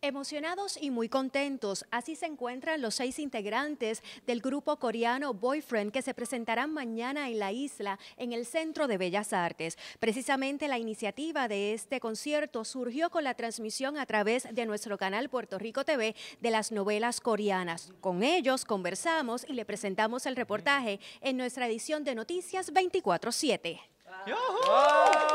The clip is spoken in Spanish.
Emocionados y muy contentos, así se encuentran los seis integrantes del grupo coreano Boyfriend que se presentarán mañana en la isla, en el Centro de Bellas Artes. Precisamente la iniciativa de este concierto surgió con la transmisión a través de nuestro canal Puerto Rico TV de las novelas coreanas. Con ellos conversamos y le presentamos el reportaje en nuestra edición de Noticias 24-7.